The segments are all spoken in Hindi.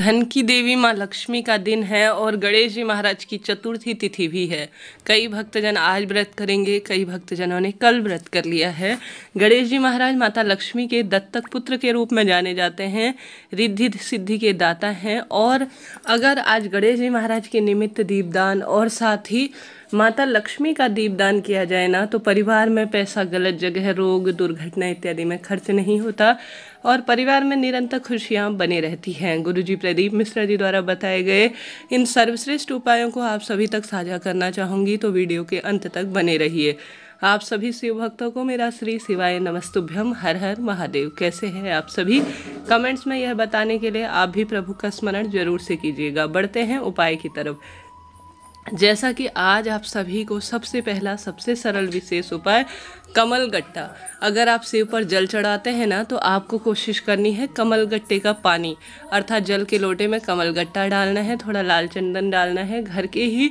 धन की देवी माँ लक्ष्मी का दिन है और गणेश जी महाराज की चतुर्थी तिथि भी है कई भक्तजन आज व्रत करेंगे कई भक्तजनों ने कल व्रत कर लिया है गणेश जी महाराज माता लक्ष्मी के दत्तक पुत्र के रूप में जाने जाते हैं रिद्धि सिद्धि के दाता हैं और अगर आज गणेश जी महाराज के निमित्त दीपदान और साथ ही माता लक्ष्मी का दीपदान किया जाए ना तो परिवार में पैसा गलत जगह रोग दुर्घटना इत्यादि में खर्च नहीं होता और परिवार में निरंतर खुशियाँ बनी रहती हैं गुरुजी प्रदीप मिश्रा जी द्वारा बताए गए इन सर्वश्रेष्ठ उपायों को आप सभी तक साझा करना चाहूँगी तो वीडियो के अंत तक बने रहिए आप सभी शिव भक्तों को मेरा श्री शिवाय नमस्तुभ्यम हर हर महादेव कैसे हैं आप सभी कमेंट्स में यह बताने के लिए आप भी प्रभु का स्मरण जरूर से कीजिएगा बढ़ते हैं उपाय की तरफ जैसा कि आज आप सभी को सबसे पहला सबसे सरल विशेष उपाय कमल गट्टा अगर आप सेब पर जल चढ़ाते हैं ना तो आपको कोशिश करनी है कमल गट्टे का पानी अर्थात जल के लोटे में कमल गट्टा डालना है थोड़ा लाल चंदन डालना है घर के ही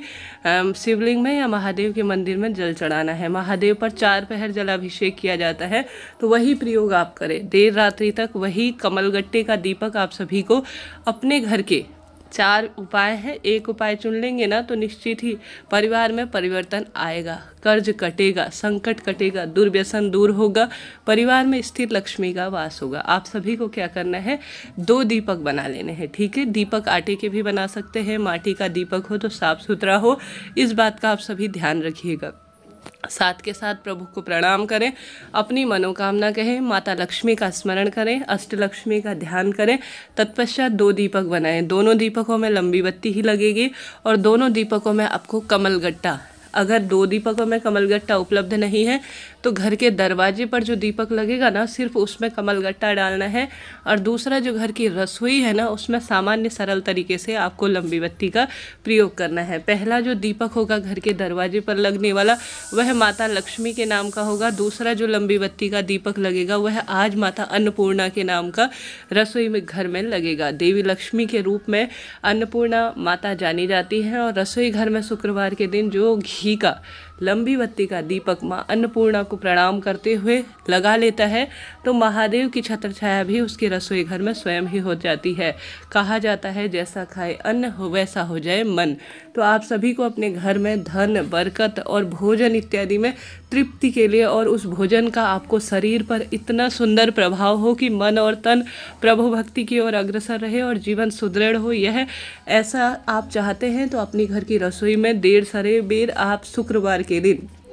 शिवलिंग में या महादेव के मंदिर में जल चढ़ाना है महादेव पर चार पहर जलाभिषेक किया जाता है तो वही प्रयोग आप करें देर रात्रि तक वही कमल गट्टे का दीपक आप सभी को अपने घर के चार उपाय हैं एक उपाय चुन लेंगे ना तो निश्चित ही परिवार में परिवर्तन आएगा कर्ज कटेगा संकट कटेगा दुर्व्यसन दूर होगा परिवार में स्थिर लक्ष्मी का वास होगा आप सभी को क्या करना है दो दीपक बना लेने हैं ठीक है दीपक आटे के भी बना सकते हैं माटी का दीपक हो तो साफ सुथरा हो इस बात का आप सभी ध्यान रखिएगा साथ के साथ प्रभु को प्रणाम करें अपनी मनोकामना कहें माता लक्ष्मी का स्मरण करें अष्टलक्ष्मी का ध्यान करें तत्पश्चात दो दीपक बनाएं दोनों दीपकों में लंबी बत्ती ही लगेगी और दोनों दीपकों में आपको कमलगट्टा अगर दो दीपकों में कमलगट्टा उपलब्ध नहीं है तो घर के दरवाजे पर जो दीपक लगेगा ना सिर्फ उसमें कमल गट्टा डालना है और दूसरा जो घर की रसोई है ना उसमें सामान्य सरल तरीके से आपको लंबी बत्ती का प्रयोग करना है पहला जो दीपक होगा घर के दरवाजे पर लगने वाला वह माता लक्ष्मी के नाम का होगा दूसरा जो लंबी बत्ती का दीपक लगेगा वह आज माता अन्नपूर्णा के नाम का रसोई में घर में लगेगा देवी लक्ष्मी के रूप में अन्नपूर्णा माता जानी जाती हैं और रसोई घर में शुक्रवार के दिन जो घी का लंबी बत्ती का दीपक माँ अन्नपूर्णा को प्रणाम करते हुए लगा लेता है तो महादेव की छत्र छाया भी उसके रसोई घर में स्वयं ही हो जाती है कहा जाता है जैसा खाए अन्न हो वैसा हो जाए मन तो आप सभी को अपने घर में धन बरकत और भोजन इत्यादि में तृप्ति के लिए और उस भोजन का आपको शरीर पर इतना सुंदर प्रभाव हो कि मन और तन प्रभु भक्ति की ओर अग्रसर रहे और जीवन सुदृढ़ हो यह ऐसा आप चाहते हैं तो अपने घर की रसोई में देर सरे बेर आप शुक्रवार like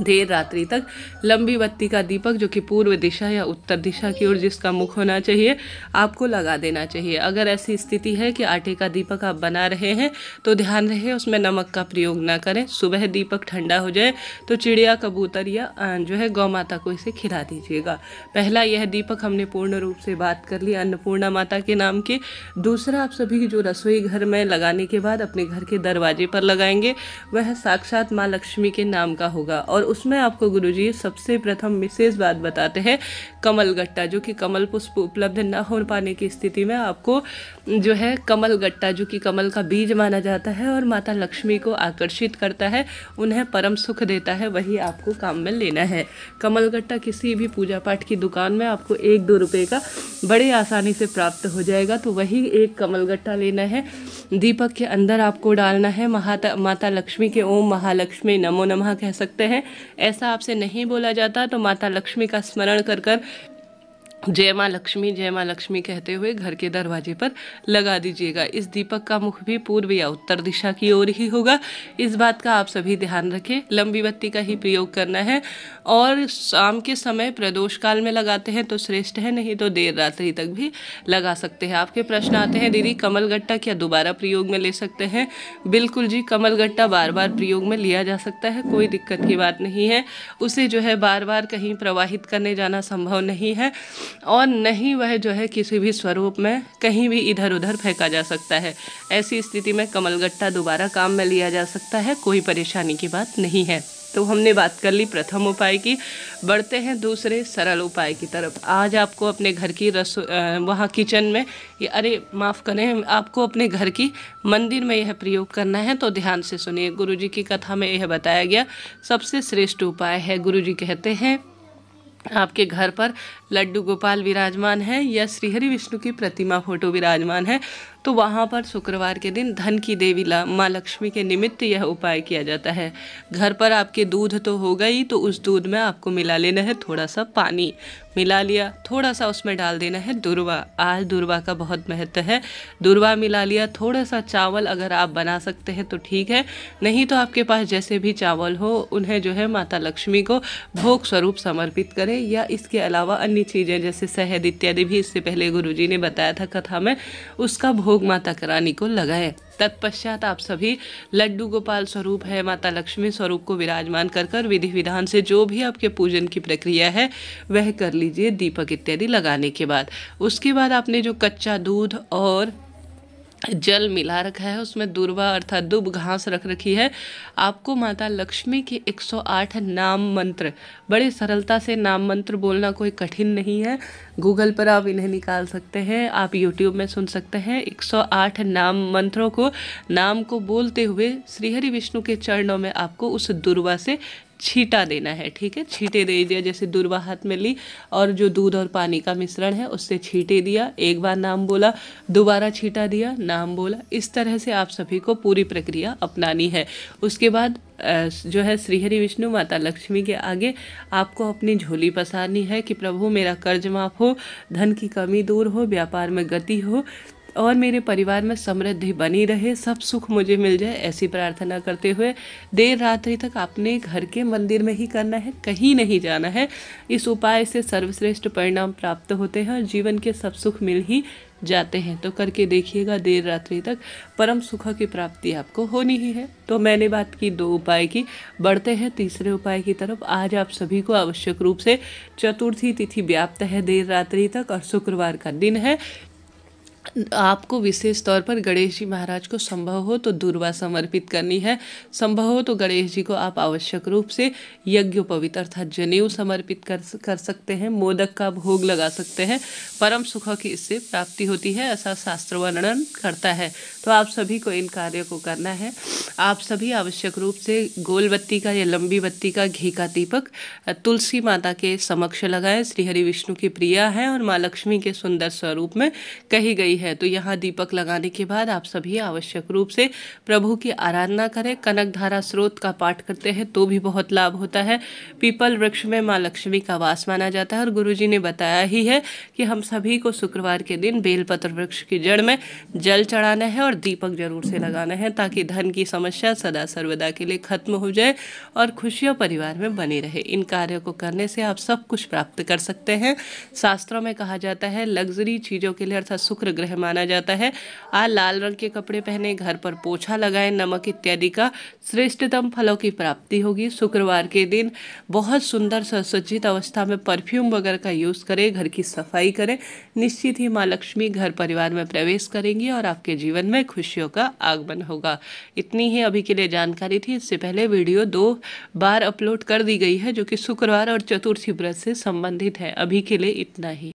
देर रात्रि तक लंबी बत्ती का दीपक जो कि पूर्व दिशा या उत्तर दिशा की ओर जिसका मुख होना चाहिए आपको लगा देना चाहिए अगर ऐसी स्थिति है कि आटे का दीपक आप बना रहे हैं तो ध्यान रहे उसमें नमक का प्रयोग ना करें सुबह दीपक ठंडा हो जाए तो चिड़िया कबूतर या जो है गौ माता को इसे खिला दीजिएगा पहला यह दीपक हमने पूर्ण रूप से बात कर ली अन्नपूर्णा माता के नाम के दूसरा आप सभी जो रसोई घर में लगाने के बाद अपने घर के दरवाजे पर लगाएंगे वह साक्षात माँ लक्ष्मी के नाम का होगा और और उसमें आपको गुरुजी सबसे प्रथम विशेष बात बताते हैं कमल गट्टा जो कि कमल पुष्प उपलब्ध न हो पाने की स्थिति में आपको जो है कमल गट्टा जो कि कमल का बीज माना जाता है और माता लक्ष्मी को आकर्षित करता है उन्हें परम सुख देता है वही आपको काम में लेना है कमल गट्टा किसी भी पूजा पाठ की दुकान में आपको एक दो रुपये का बड़े आसानी से प्राप्त हो जाएगा तो वही एक कमलगट्टा लेना है दीपक के अंदर आपको डालना है महाता माता लक्ष्मी के ओम महालक्ष्मी नमो नमः कह सकते हैं ऐसा आपसे नहीं बोला जाता तो माता लक्ष्मी का स्मरण कर कर जय माँ लक्ष्मी जय माँ लक्ष्मी कहते हुए घर के दरवाजे पर लगा दीजिएगा इस दीपक का मुख भी पूर्व या उत्तर दिशा की ओर ही होगा इस बात का आप सभी ध्यान रखें लंबी बत्ती का ही प्रयोग करना है और शाम के समय प्रदोष काल में लगाते हैं तो श्रेष्ठ है नहीं तो देर रात्रि तक भी लगा सकते हैं आपके प्रश्न आते हैं दीदी कमल गट्टा क्या दोबारा प्रयोग में ले सकते हैं बिल्कुल जी कमल गट्टा बार बार प्रयोग में लिया जा सकता है कोई दिक्कत की बात नहीं है उसे जो है बार बार कहीं प्रवाहित करने जाना संभव नहीं है और नहीं वह जो है किसी भी स्वरूप में कहीं भी इधर उधर फेंका जा सकता है ऐसी स्थिति में कमलगट्टा दोबारा काम में लिया जा सकता है कोई परेशानी की बात नहीं है तो हमने बात कर ली प्रथम उपाय की बढ़ते हैं दूसरे सरल उपाय की तरफ आज आपको अपने घर की रसो वहाँ किचन में ये अरे माफ़ करें आपको अपने घर की मंदिर में यह प्रयोग करना है तो ध्यान से सुनिए गुरुजी की कथा में यह बताया गया सबसे श्रेष्ठ उपाय है गुरुजी कहते हैं आपके घर पर लड्डू गोपाल विराजमान है या श्रीहरि विष्णु की प्रतिमा फोटो विराजमान है तो वहाँ पर शुक्रवार के दिन धन की देवी माँ लक्ष्मी के निमित्त यह उपाय किया जाता है घर पर आपके दूध तो हो गई तो उस दूध में आपको मिला लेना है थोड़ा सा पानी मिला लिया थोड़ा सा उसमें डाल देना है दुर्वा आज दुर्वा का बहुत महत्व है दुर्वा मिला लिया थोड़ा सा चावल अगर आप बना सकते हैं तो ठीक है नहीं तो आपके पास जैसे भी चावल हो उन्हें जो है माता लक्ष्मी को भोग स्वरूप समर्पित करें या इसके अलावा अन्य चीज़ें जैसे शहद इत्यादि भी इससे पहले गुरु ने बताया था कथा में उसका भोग भोग माता करानी को लगाए तत्पश्चात आप सभी लड्डू गोपाल स्वरूप है माता लक्ष्मी स्वरूप को विराजमान कर कर विधि विधान से जो भी आपके पूजन की प्रक्रिया है वह कर लीजिए दीपक इत्यादि लगाने के बाद उसके बाद आपने जो कच्चा दूध और जल मिला रखा है उसमें दूर्वा अर्थात दुब घास रख रखी है आपको माता लक्ष्मी के 108 नाम मंत्र बड़े सरलता से नाम मंत्र बोलना कोई कठिन नहीं है गूगल पर आप इन्हें निकाल सकते हैं आप यूट्यूब में सुन सकते हैं 108 नाम मंत्रों को नाम को बोलते हुए श्रीहरि विष्णु के चरणों में आपको उस दुर्वा से छीटा देना है ठीक है छीटे दे दिया जैसे दूरवा हाथ में ली और जो दूध और पानी का मिश्रण है उससे छीटे दिया एक बार नाम बोला दोबारा छीटा दिया नाम बोला इस तरह से आप सभी को पूरी प्रक्रिया अपनानी है उसके बाद जो है श्रीहरि विष्णु माता लक्ष्मी के आगे आपको अपनी झोली पसारनी है कि प्रभु मेरा कर्ज माफ हो धन की कमी दूर हो व्यापार में गति हो और मेरे परिवार में समृद्धि बनी रहे सब सुख मुझे मिल जाए ऐसी प्रार्थना करते हुए देर रात्रि तक अपने घर के मंदिर में ही करना है कहीं नहीं जाना है इस उपाय से सर्वश्रेष्ठ परिणाम प्राप्त होते हैं और जीवन के सब सुख मिल ही जाते हैं तो करके देखिएगा देर रात्रि तक परम सुख की प्राप्ति आपको होनी ही है तो मैंने बात की दो उपाय की बढ़ते हैं तीसरे उपाय की तरफ आज आप सभी को आवश्यक रूप से चतुर्थी तिथि व्याप्त है देर रात्रि तक और शुक्रवार का दिन है आपको विशेष तौर पर गणेश जी महाराज को संभव हो तो दुर्वा समर्पित करनी है संभव हो तो गणेश जी को आप आवश्यक रूप से पवित्र अर्थात जनेऊ समर्पित कर कर सकते हैं मोदक का भोग लगा सकते हैं परम सुख की इससे प्राप्ति होती है ऐसा शास्त्र वर्णन करता है तो आप सभी को इन कार्यों को करना है आप सभी आवश्यक रूप से गोल बत्ती का या लंबी बत्ती का घी का दीपक तुलसी माता के समक्ष लगाएं श्रीहरि विष्णु की प्रिया है और माँ लक्ष्मी के सुंदर स्वरूप में कही गई गई है तो यहाँ दीपक लगाने के बाद आप सभी आवश्यक रूप से प्रभु की आराधना करें कनक धारा स्रोत का पाठ करते हैं तो भी बहुत लाभ होता है पीपल वृक्ष में माँ लक्ष्मी का वास माना जाता है और गुरु ने बताया ही है कि हम सभी को शुक्रवार के दिन बेलपत्र वृक्ष की जड़ में जल चढ़ाना है और दीपक जरूर से लगाना है ताकि धन की समस्या सदा सर्वदा के लिए खत्म हो जाए और खुशियों परिवार में बनी रहे इन कार्यों को करने से आप सब कुछ प्राप्त कर सकते हैं शास्त्रों में कहा जाता है लग्जरी चीज़ों के लिए अर्थात शुक्र ग्रह माना जाता है आज लाल रंग के कपड़े पहने घर पर पोछा लगाए नमक इत्यादि का श्रेष्ठतम फलों की प्राप्ति होगी शुक्रवार के दिन बहुत सुंदर सुसज्जित अवस्था में परफ्यूम वगैरह का यूज़ करें घर की सफाई करें निश्चित ही माँ लक्ष्मी घर परिवार में प्रवेश करेंगी और आपके जीवन में खुशियों का आगमन होगा इतनी ही अभी के लिए जानकारी थी इससे पहले वीडियो दो बार अपलोड कर दी गई है जो कि शुक्रवार और चतुर्थी व्रत से संबंधित है अभी के लिए इतना ही